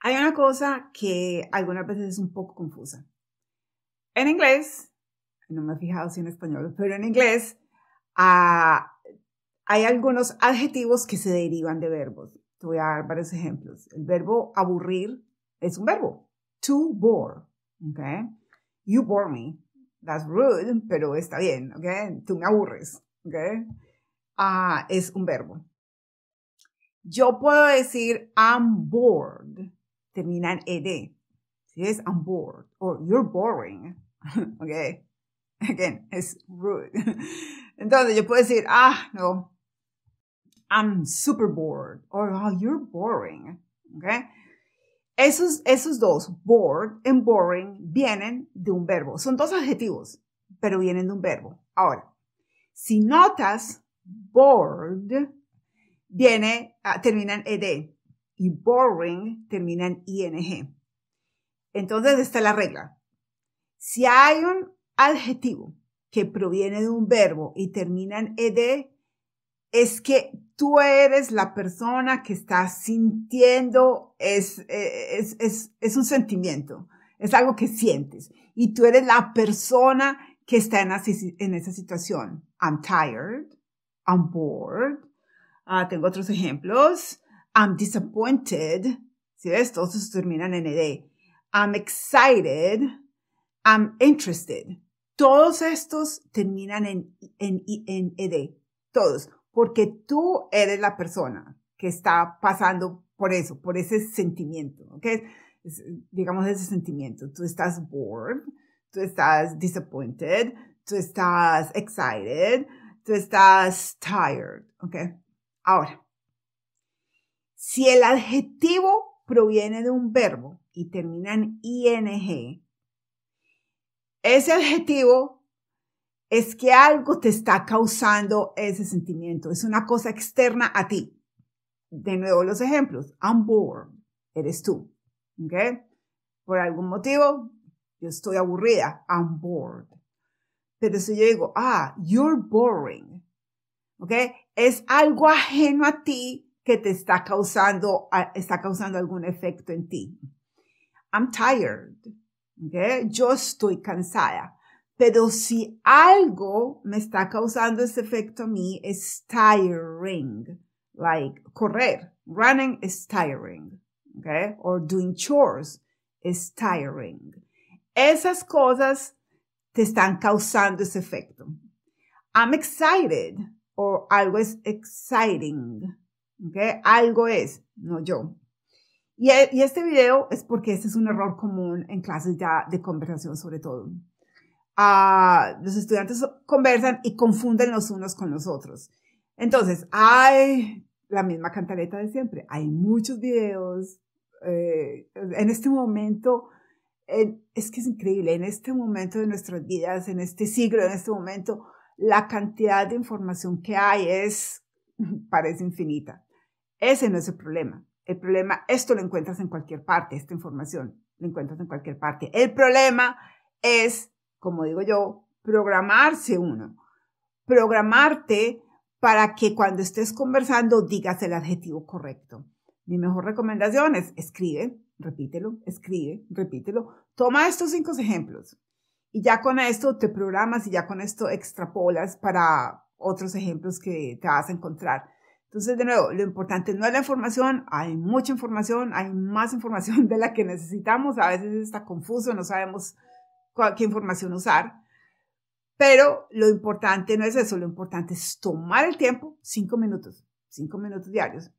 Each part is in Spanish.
Hay una cosa que algunas veces es un poco confusa. En inglés, no me he fijado si en español, pero en inglés ah, hay algunos adjetivos que se derivan de verbos. Te voy a dar varios ejemplos. El verbo aburrir es un verbo. To bore. Okay? You bore me. That's rude, pero está bien. Okay? Tú me aburres. Okay? Ah, es un verbo. Yo puedo decir I'm bored terminan ed. Si es I'm bored o you're boring, ok, again, it's rude. Entonces yo puedo decir, ah, no, I'm super bored or oh, you're boring, ok. Esos, esos dos, bored and boring, vienen de un verbo. Son dos adjetivos, pero vienen de un verbo. Ahora, si notas bored, viene, termina en ed y boring termina en ing. Entonces, está la regla. Si hay un adjetivo que proviene de un verbo y termina en ed, es que tú eres la persona que está sintiendo, es, eh, es, es, es, un sentimiento, es algo que sientes. Y tú eres la persona que está en, en esa situación. I'm tired, I'm bored. Ah, tengo otros ejemplos. I'm disappointed. Si ves, todos terminan en ed. I'm excited. I'm interested. Todos estos terminan en, en, ed. E todos. Porque tú eres la persona que está pasando por eso, por ese sentimiento, ¿ok? digamos ese sentimiento. Tú estás bored, tú estás disappointed, tú estás excited, tú estás tired, ¿ok? Ahora, si el adjetivo proviene de un verbo y termina en ing, ese adjetivo es que algo te está causando ese sentimiento, es una cosa externa a ti. De nuevo los ejemplos, I'm bored, eres tú, ¿ok? Por algún motivo, yo estoy aburrida, I'm bored. Pero si yo digo, ah, you're boring, ¿ok? Es algo ajeno a ti que te está causando, está causando algún efecto en ti. I'm tired. Okay? Yo estoy cansada. Pero si algo me está causando ese efecto a mí, es tiring. Like correr. Running is tiring. Okay? Or doing chores is tiring. Esas cosas te están causando ese efecto. I'm excited. Or algo es exciting. Algo es, no yo. E, y, este video es porque este es un error común en clases ya de conversación sobre todo. Ah, los estudiantes conversan y confunden los unos con los otros. Entonces, hay la misma cantaleta de siempre. Hay muchos videos. Eh, en este momento, es que es increíble, en este momento de nuestras vidas, en este siglo, en este momento, la cantidad de información que hay es, parece infinita. Ese no es el problema. El problema, esto lo encuentras en cualquier parte, esta información lo encuentras en cualquier parte. El problema es, como digo yo, programarse uno. Programarte para que cuando estés conversando digas el adjetivo correcto. Mi mejor recomendación es escribe, repítelo, escribe, repítelo. Toma estos cinco ejemplos y ya con esto te programas y ya con esto extrapolas para otros ejemplos que te vas a encontrar. Entonces, de nuevo, lo importante no es la información, hay mucha información, hay más información de la que necesitamos, a veces está confuso, no sabemos qué información usar, pero lo importante no es eso, lo importante es tomar el tiempo, cinco minutos, cinco minutos diarios,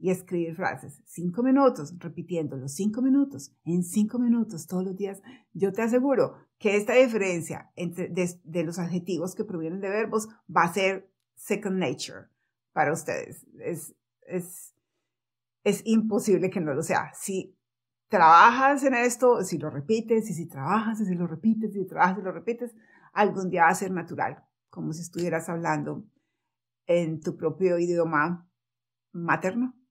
y escribir frases, cinco minutos, repitiéndolos, cinco minutos, en cinco minutos todos los días, yo te aseguro que esta diferencia de los adjetivos que provienen de verbos va a ser second nature para ustedes. Es, imposible que no lo sea. Si trabajas en esto, si lo repites, y si trabajas, y si lo repites, y si trabajas, y lo repites, algún día va a ser natural, como si estuvieras hablando en tu propio idioma materno.